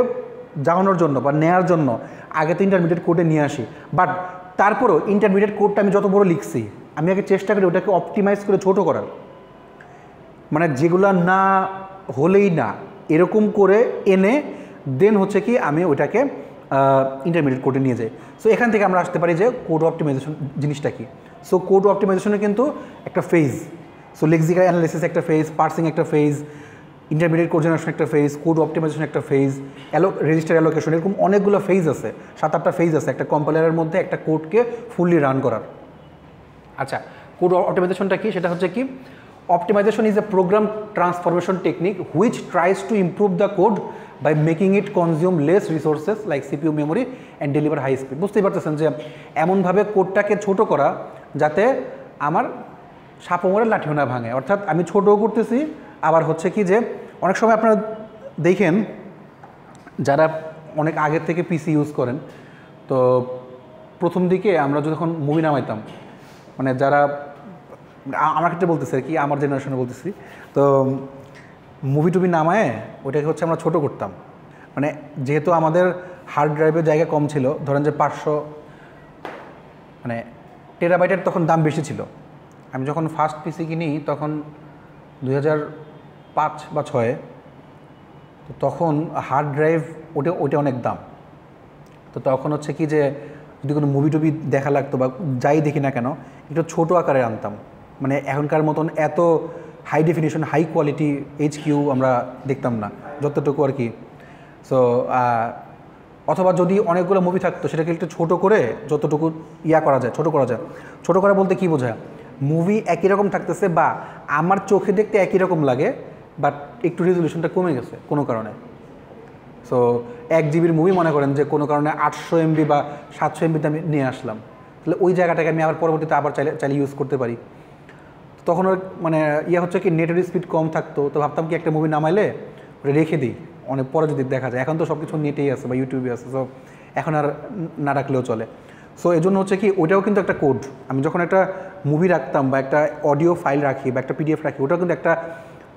যাওয়ানোর জন্য বা নেয়ার জন্য আগে তো ইন্টারমিডিয়েট কোডে নিয়ে আসি বাট তারপরেও ইন্টারমিডিয়েট কোডটা আমি যত বড় লিখছি আমি আগে চেষ্টা করি ওটাকে অপটিমাইজ করে ছোট করার মানে যেগুলো না হলেই না এরকম করে এনে দেন হচ্ছে কি আমি ওটাকে ইন্টারমিডিয়েট কোর্টে নিয়ে যাই সো এখান থেকে আমরা আসতে পারি যে কোড অপটিমাইজেশন জিনিসটা কি সো কোড অপটিমাইজেশনের কিন্তু একটা ফেজ সো লেক্সিক্যাল অ্যানালিসিস একটা ফেজ পার্সিং একটা ফেজ ইন্টারমিডিয়েট কোড জেনারেশন একটা ফেজ কোড অপটিমাইজেশন একটা ফেজ অ্যালো রেজিস্টার অ্যালোকেশন এরকম অনেকগুলো ফেজ আছে সাত আটটা ফেজ আছে একটা কম্পাইলারের মধ্যে একটা কোডকে ফুললি রান করার আচ্ছা কোড অপটিমাইজেশনটা কি সেটা হচ্ছে কি optimization is a program transformation technique which tries to improve the code by making it consume less resources like CPU memory and deliver high speed বুঝতেই পারতেছেন যে এমনভাবে কোডটাকে ছোট করা যাতে আমার সাপমরের লাঠিও না ভাঙে অর্থাৎ আমি ছোটও করতেছি আবার হচ্ছে কি যে অনেক সময় আপনারা দেখেন যারা অনেক আগের থেকে পিসি ইউজ করেন তো প্রথম দিকে আমরা যখন মুভি নামাইতাম মানে যারা আমার ক্ষেত্রে বলতেছে কি আমার জেনারেশনে বলতেছি তো মুভি টুভি নামায় ওইটাকে হচ্ছে আমরা ছোট করতাম মানে যেহেতু আমাদের হার্ড ড্রাইভের জায়গা কম ছিল ধরেন যে পাঁচশো মানে টেরাবাইটের তখন দাম বেশি ছিল আমি যখন ফার্স্ট পিসি কিনি তখন দুই পাঁচ বা ছয়ে তো তখন হার্ড ড্রাইভ ওটা ওটা অনেক দাম তো তখন হচ্ছে কি যে যদি কোনো মুভি টুভি দেখা লাগতো বা যাই দেখি না কেন একটু ছোট আকারে আনতাম মানে এখনকার মতন এত high definition high quality H Q আমরা দেখতাম না যতটুকু আর কি সো অথবা যদি অনেকগুলো মুভি থাকতো সেটাকে একটু ছোটো করে যতটুকু ইয়া করা যায় ছোট করা যায় ছোট করা বলতে কি বোঝায় মুভি একই রকম থাকতেছে বা আমার চোখে দেখতে একই রকম লাগে বাট একটু রেজলিউশনটা কমে গেছে কোনো কারণে সো এক জিবির মুভি মনে করেন যে কোনো কারণে আটশো এমবি বা সাতশো এমবিতে আমি নিয়ে আসলাম তাহলে ওই জায়গাটাকে আমি আবার পরবর্তীতে আবার চাইলে চাইলে ইউজ করতে পারি তখন ওর মানে ইয়ে হচ্ছে কি নেটের স্পিড কম থাকতো তো ভাবতাম কি একটা মুভি নামাইলে ওটা রেখে দিই অনেক পরে যদি দেখা যায় এখন তো সব কিছু নেটেই আছে বা ইউটিউবে আছে সব এখন আর না রাখলেও চলে সো এই জন্য হচ্ছে কি ওইটাও কিন্তু একটা কোড আমি যখন একটা মুভি রাখতাম বা একটা অডিও ফাইল রাখি বা একটা পিডিএফ রাখি ওটাও কিন্তু একটা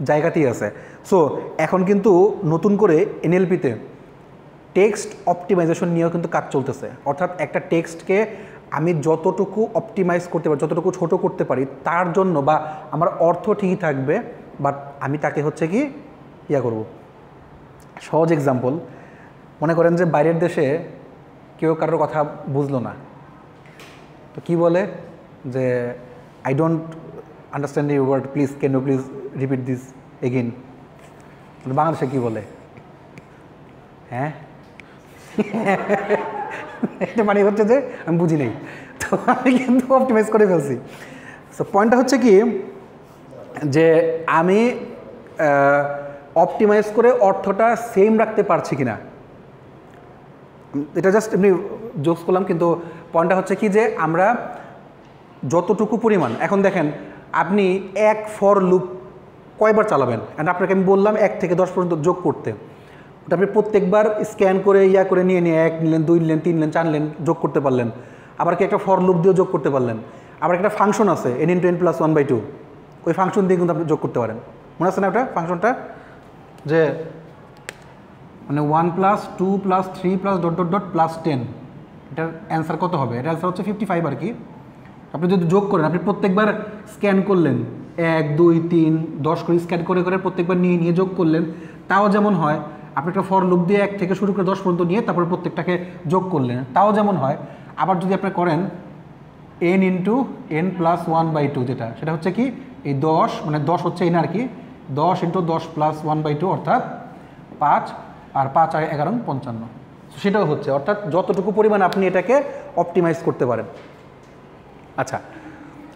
জায়গাতেই আছে সো এখন কিন্তু নতুন করে এনএলপিতে টেক্সট অপটিমাইজেশন নিয়েও কিন্তু কাজ চলতেছে অর্থাৎ একটা টেক্সটকে আমি যতটুকু অপটিমাইজ করতে পারি যতটুকু ছোট করতে পারি তার জন্য বা আমার অর্থ ঠিকই থাকবে বাট আমি তাকে হচ্ছে কি ইয়া করব সহজ এক্সাম্পল মনে করেন যে বাইরের দেশে কেউ কারোর কথা বুঝলো না তো কি বলে যে I don't understand you word please can you please repeat this again বাংলাদেশে কি বলে হ্যাঁ এটা মানে হচ্ছে যে আমি বুঝি নাই তো আমি কিন্তু অপটিমাইজ করে ফেলছি সো পয়েন্টটা হচ্ছে কি যে আমি অপটিমাইজ করে অর্থটা সেম রাখতে পারছি কি না এটা জাস্ট এমনি জোকস করলাম কিন্তু পয়েন্টটা হচ্ছে কি যে আমরা যতটুকু পরিমাণ এখন দেখেন আপনি এক ফর লুপ কয়বার চালাবেন অ্যান্ড আপনাকে আমি বললাম এক থেকে দশ পর্যন্ত যোগ করতে আপনি প্রত্যেকবার স্ক্যান করে ইয়া করে নিয়ে নিয়ে এক নিলেন দুই নিলেন তিন নিলেন চার নিলেন যোগ করতে পারলেন আবার কি একটা ফর লুপ দিয়েও যোগ করতে পারলেন আবার একটা ফাংশন আছে n in two n plus one by two ওই ফাংশন দিয়ে কিন্তু আপনি যোগ করতে পারেন মনে আছে না ওটা ফাংশনটা যে মানে one plus two plus three plus dot dot dot plus ten এটার অ্যান্সার কত হবে এটার অ্যান্সার হচ্ছে ফিফটি ফাইভ আর কি আপনি যদি যোগ করেন আপনি প্রত্যেকবার স্ক্যান করলেন এক দুই তিন দশ করে স্ক্যান করে করে প্রত্যেকবার নিয়ে নিয়ে যোগ করলেন তাও যেমন হয় আপনি একটা ফর লুপ দিয়ে এক থেকে শুরু করে দশ পর্যন্ত নিয়ে তারপরে প্রত্যেকটাকে যোগ করলেন তাও যেমন হয় আবার যদি আপনি করেন n into n plus one by two যেটা সেটা হচ্ছে কি এই দশ মানে দশ হচ্ছে এন আর কি দশ ইন্টু দশ প্লাস ওয়ান বাই টু অর্থাৎ পাঁচ আর পাঁচ আর এগারো মানে পঞ্চান্ন সেটাও হচ্ছে অর্থাৎ যতটুকু পরিমাণ আপনি এটাকে অপটিমাইজ করতে পারেন আচ্ছা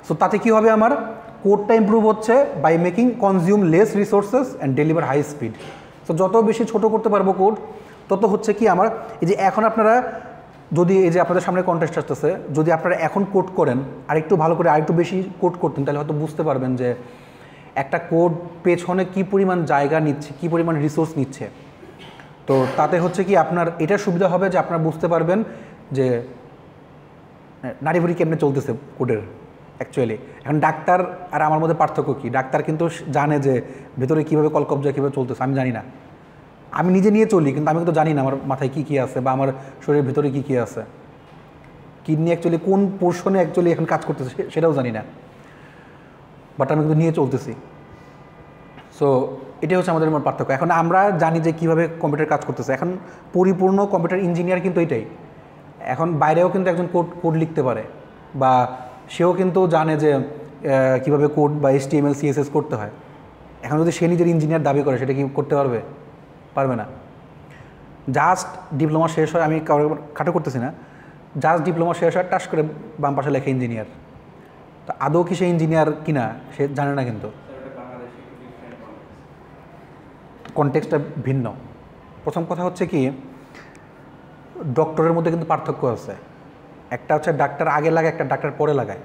সো তাতে কি হবে আমার কোডটা ইম্প্রুভ হচ্ছে by making consume less resources and deliver high speed তো যত বেশি ছোট করতে পারবো কোড তত হচ্ছে কি আমার এই যে এখন আপনারা যদি এই যে আপনাদের সামনে কন্টেস্ট আসতেছে যদি আপনারা এখন কোড করেন আরেকটু ভালো করে আরেকটু বেশি কোড করতেন তাহলে হয়তো বুঝতে পারবেন যে একটা কোড পেছনে কি পরিমাণ জায়গা নিচ্ছে কি পরিমাণ রিসোর্স নিচ্ছে তো তাতে হচ্ছে কি আপনার এটা সুবিধা হবে যে আপনারা বুঝতে পারবেন যে নারী কেমনে চলতেছে কোডের অ্যাকচুয়ালি এখন ডাক্তার আর আমার মধ্যে পার্থক্য কী ডাক্তার কিন্তু জানে যে ভেতরে কীভাবে কলকবজা কীভাবে চলতেছে আমি জানি না আমি নিজে নিয়ে চলি কিন্তু আমি কিন্তু জানি না আমার মাথায় কী কী আছে বা আমার শরীরের ভেতরে কী কী আছে কিডনি অ্যাকচুয়ালি কোন পোর্শনে অ্যাকচুয়ালি এখন কাজ করতেছে সেটাও জানি না বাট আমি কিন্তু নিয়ে চলতেছি সো এটাই হচ্ছে আমাদের মনে পার্থক্য এখন আমরা জানি যে কীভাবে কম্পিউটার কাজ করতেছে এখন পরিপূর্ণ কম্পিউটার ইঞ্জিনিয়ার কিন্তু এটাই এখন বাইরেও কিন্তু একজন কোড কোড লিখতে পারে বা সেও কিন্তু জানে যে কিভাবে কোড বা S T M L CSS করতে হয় এখন যদি সে নিজের ইঞ্জিনিয়ার দাবি করে সেটা কি করতে পারবে পারবে না জাস্ট ডিপ্লোমা শেষ হয় আমি খাটো করতেছি না জাস্ট ডিপ্লোমা শেষ হয় টাস করে বাম পাশে লেখে ইঞ্জিনিয়ার তো আদৌ কি সে ইঞ্জিনিয়ার কিনা সে জানে না কিন্তু কনটেক্সটা ভিন্ন প্রথম কথা হচ্ছে কি ডক্টরের মধ্যে কিন্তু পার্থক্য আছে একটা হচ্ছে ডাক্তার আগে লাগে একটা ডাক্তার পরে লাগায়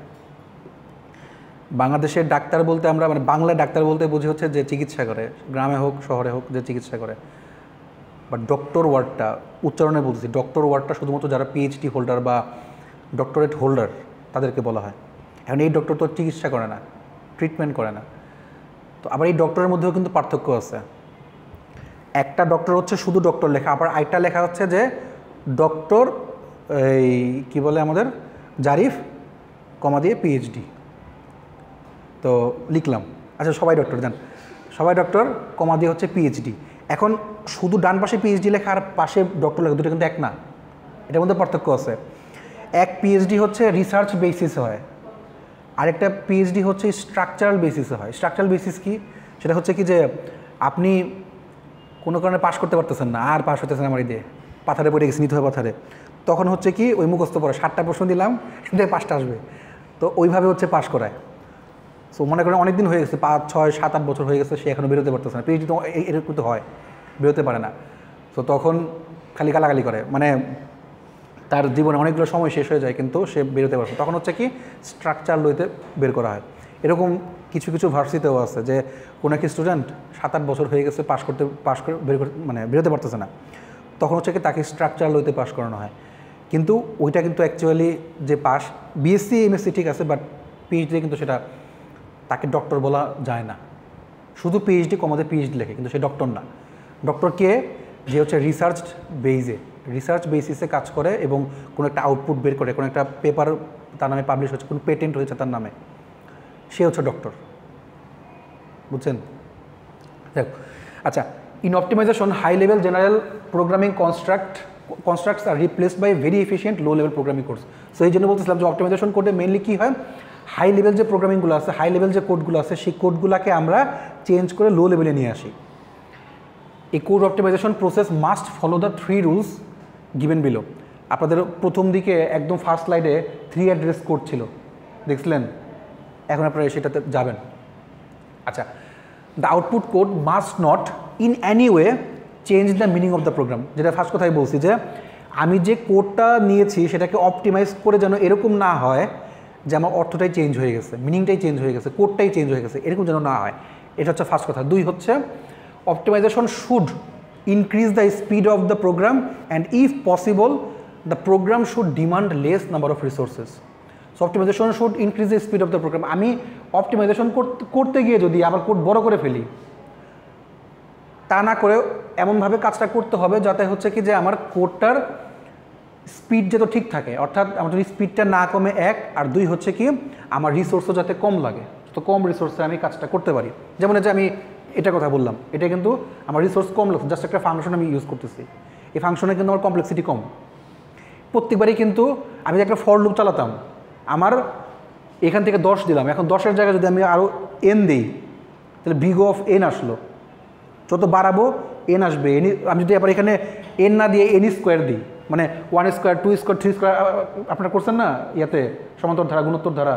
বাংলাদেশের ডাক্তার বলতে আমরা মানে বাংলা ডাক্তার বলতে বুঝি হচ্ছে যে চিকিৎসা করে গ্রামে হোক শহরে হোক যে চিকিৎসা করে বা ডক্টর ওয়ার্ডটা উচ্চারণে বলতেছি ডক্টর ওয়ার্ডটা শুধুমাত্র যারা পিএইচডি হোল্ডার বা ডক্টরেট হোল্ডার তাদেরকে বলা হয় এখন এই ডক্টর তো চিকিৎসা করে না ট্রিটমেন্ট করে না তো আবার এই ডক্টরের মধ্যেও কিন্তু পার্থক্য আছে একটা ডক্টর হচ্ছে শুধু ডক্টর লেখা আবার আরেকটা লেখা হচ্ছে যে ডক্টর এই কি বলে আমাদের জারিফ কমা দিয়ে পিএইচডি তো লিখলাম আচ্ছা সবাই ডক্টর যান সবাই ডক্টর কমা দিয়ে হচ্ছে পিএইচডি এখন শুধু ডান পাশে পিএইচডি লেখা আর পাশে ডক্টর লেখা দুটো কিন্তু এক না এটার মধ্যে পার্থক্য আছে এক পিএইচডি হচ্ছে রিসার্চ বেসিসে হয় আরেকটা পিএইচডি হচ্ছে স্ট্রাকচারাল বেসিসে হয় স্ট্রাকচারাল বেসিস কি সেটা হচ্ছে কি যে আপনি কোনো কারণে পাশ করতে পারতেছেন না আর পাশ হতেছেন আমার দিয়ে পাথারে পড়ে গেছে নিতে হয় পাথারে তখন হচ্ছে কি ওই মুখস্থ পড়া সাতটা প্রশ্ন দিলাম দিয়ে পাঁচটা আসবে তো ওইভাবে হচ্ছে পাশ করায় সো মনে করেন অনেক দিন হয়ে গেছে পাঁচ ছয় সাত আট বছর হয়ে গেছে সে এখনও বেরোতে পারতেছে না পিএইচডি তো এরকম তো হয় বেরোতে পারে না তো তখন খালি গালাগালি করে মানে তার জীবনে অনেকগুলো সময় শেষ হয়ে যায় কিন্তু সে বেরোতে পারছে তখন হচ্ছে কি স্ট্রাকচার লইতে বের করা হয় এরকম কিছু কিছু ভার্সিতেও আছে যে কোনো একটি স্টুডেন্ট সাত আট বছর হয়ে গেছে পাশ করতে পাশ করে বের মানে বেরোতে পারতেছে না তখন হচ্ছে কি তাকে স্ট্রাকচার লইতে পাশ করানো হয় কিন্তু ওইটা কিন্তু অ্যাকচুয়ালি যে পাস বিএসসি এমএসসি ঠিক আছে বাট পিএইচডি কিন্তু সেটা তাকে ডক্টর বলা যায় না শুধু পিএইচডি কমাতে পিএইচডি লেখে কিন্তু সে ডক্টর না ডক্টর কে যে হচ্ছে রিসার্চ বেইজে রিসার্চ বেসিসে কাজ করে এবং কোনো একটা আউটপুট বের করে কোনো একটা পেপার তার নামে পাবলিশ হচ্ছে কোনো পেটেন্ট হয়েছে তার নামে সে হচ্ছে ডক্টর বুঝছেন দেখ আচ্ছা in optimization high level general programming construct constructs আর replace by very efficient low level programming course so এই জন্য বলতেছিলাম যে অপটিমাইজেশন কোডে মেনলি কী হয় হাই লেভেল যে প্রোগ্রামিংগুলো আছে হাই লেভেল যে কোডগুলো আছে সেই কোডগুলোকে আমরা চেঞ্জ করে লো লেভেলে নিয়ে আসি এই code optimization process must follow the three rules given below আপনাদের প্রথম দিকে একদম ফার্স্ট স্লাইডে থ্রি অ্যাড্রেস কোড ছিল দেখছিলেন এখন আপনারা সেটাতে যাবেন আচ্ছা the output code must not in any way change the meaning of the program যেটা ফার্স্ট কথাই বলছি যে আমি যে কোডটা নিয়েছি সেটাকে অপটিমাইজ করে যেন এরকম না হয় যে আমার অর্থটাই চেঞ্জ হয়ে গেছে মিনিংটাই চেঞ্জ হয়ে গেছে কোডটাই চেঞ্জ হয়ে গেছে এরকম যেন না হয় এটা হচ্ছে ফার্স্ট কথা দুই হচ্ছে optimization should increase the speed of the program and if possible the program should demand less number of resources so optimization should increase the speed of the program আমি অপটিমাইজেশন করতে গিয়ে যদি আবার কোড বড় করে ফেলি তা না করে এমনভাবে কাজটা করতে হবে যাতে হচ্ছে কি যে আমার কোডটার স্পিড যাতে ঠিক থাকে অর্থাৎ আমার যদি স্পিডটা না কমে এক আর দুই হচ্ছে কি আমার রিসোর্সও যাতে কম লাগে তো কম রিসোর্সে আমি কাজটা করতে পারি যেমন যে আমি এটা কথা বললাম এটা কিন্তু আমার রিসোর্স কম লাগছে জাস্ট একটা ফাংশন আমি ইউজ করতেছি এই ফাংশনে কিন্তু আমার কমপ্লেক্সিটি কম প্রত্যেকবারই কিন্তু আমি একটা ফর লুপ চালাতাম আমার এখান থেকে দশ দিলাম এখন দশের জায়গায় যদি আমি আরও এন দিই তাহলে ভিগো অফ এন আসলো যত বাড়াবো এন আসবে এন আমি যদি আবার এখানে এন না দিয়ে এন স্কোয়ার দিই মানে one square two square three square আপনারা করছেন না ইয়াতে সমান্তর ধারা গুণোত্তর ধারা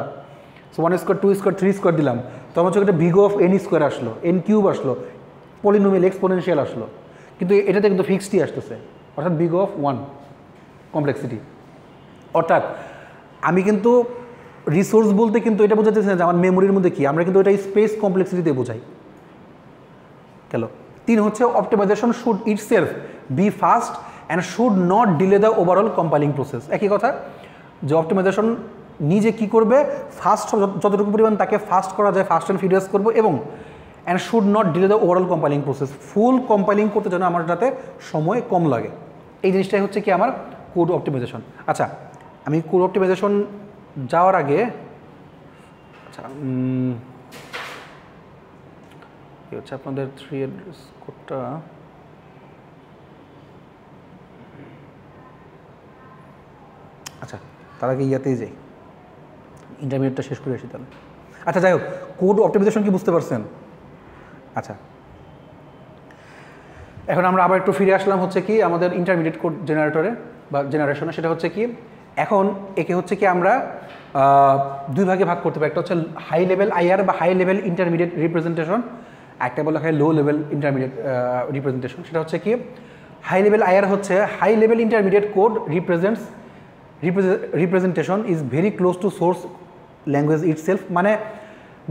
so one square two square three square দিলাম আমার হচ্ছে একটা ভিগো অফ এন স্কোয়ার আসলো এন কিউব আসলো পলিনোমিল এক্সপোনেনশিয়াল আসলো কিন্তু এটাতে কিন্তু ফিক্সডই আসতেছে অর্থাৎ ভিগো অফ ওয়ান কমপ্লেক্সিটি অর্থাৎ আমি কিন্তু রিসোর্স বলতে কিন্তু এটা বোঝাতেছি না যে আমার মেমোরির মধ্যে কী আমরা কিন্তু এটা স্পেস কমপ্লেক্সিটিতে বোঝাই গেল তিন হচ্ছে optimization should itself be fast and should not delay the overall compiling process একই কথা যে অপটিমাইজেশন নিজে কি করবে ফাস্ট যতটুকু পরিমাণ তাকে ফাস্ট করা যায় ফাস্ট অ্যান্ড ফিডিয়াস করবো এবং and should not delay the overall compiling process full compiling করতে যেন আমার যাতে সময় কম লাগে এই জিনিসটাই হচ্ছে কি আমার কোড অপটিমাইজেশন আচ্ছা আমি কোড অপটিমাইজেশন যাওয়ার আগে আচ্ছা কি হচ্ছে আপনাদের থ্রি অ্যাড্রেস কোডটা আচ্ছা তার আগে ইয়াতেই যাই ইন্টারমিডিয়েটটা শেষ করে আসি তাহলে আচ্ছা যাই হোক কোড অপটিমাইজেশন কি বুঝতে পারছেন আচ্ছা এখন আমরা আবার একটু ফিরে আসলাম হচ্ছে কি আমাদের ইন্টারমিডিয়েট কোড জেনারেটরে বা জেনারেশনে সেটা হচ্ছে কি এখন একে হচ্ছে কি আমরা দুই ভাগে ভাগ করতে পারি একটা হচ্ছে হাই লেভেল আইআর বা হাই লেভেল ইন্টারমিডিয়েট রিপ্রেজেন্টেশন একটা বলা হয় লো লেভেল ইন্টারমিডিয়েট রিপ্রেজেন্টেশন সেটা হচ্ছে কি হাই লেভেল আয়ার হচ্ছে high level intermediate code represents representation is very close to source language itself মানে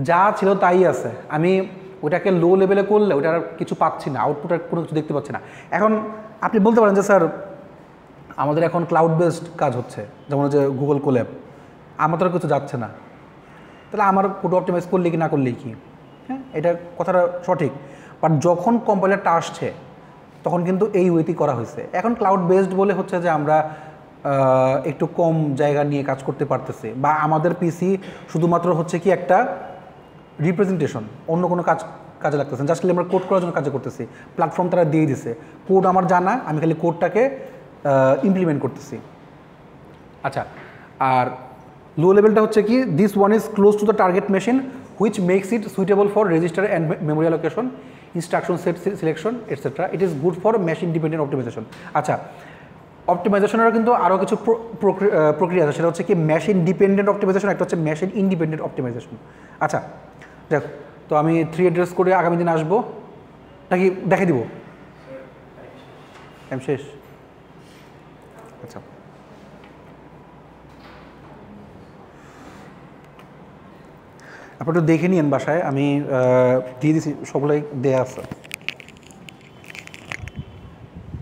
যা ছিল তাই আছে আমি ওটাকে লো লেভেলে করলে ওটার কিছু পাচ্ছি না আউটপুট আর কোনো কিছু দেখতে পাচ্ছি না এখন আপনি বলতে পারেন যে স্যার আমাদের এখন ক্লাউড বেসড কাজ হচ্ছে যেমন যে গুগল কোল্যাব আমার তো কিছু যাচ্ছে না তাহলে আমার কোড অপটিমাইজ করলে কি না করলেই কি এটা কথাটা সঠিক বাট যখন কম্পাইলারটা আসছে তখন কিন্তু এই ওয়েটি করা হয়েছে এখন ক্লাউড বেসড বলে হচ্ছে যে আমরা একটু কম জায়গা নিয়ে কাজ করতে পারতেছে বা আমাদের পিসি শুধুমাত্র হচ্ছে কি একটা রিপ্রেজেন্টেশন অন্য কোনো কাজ কাজে লাগতেছে জাস্ট খালি আমরা কোড করার জন্য কাজে করতেছি প্ল্যাটফর্ম তারা দিয়ে দিছে কোড আমার জানা আমি খালি কোডটাকে ইমপ্লিমেন্ট করতেছি আচ্ছা আর লো লেভেলটা হচ্ছে কি this one is close to the target machine which makes it suitable for register and memory allocation, instruction set selection, etc. It is good for machine dependent optimization. Achha. অপটিমাইজেশনেরও কিন্তু আরও কিছু প্রক্রিয়া আছে সেটা হচ্ছে কি মেশিন ডিপেন্ডেন্ট অপটিমাইজেশন একটা হচ্ছে মেশিন ইন্ডিপেন্ডেন্ট অপটিমাইজেশন আচ্ছা দেখো তো আমি থ্রি অ্যাড্রেস করে আগামী দিন আসবো নাকি দেখে দিব শেষ আপনারা দেখে নিন বাসায় আমি দিয়ে দিছি সবগুলোই দেয়া আছে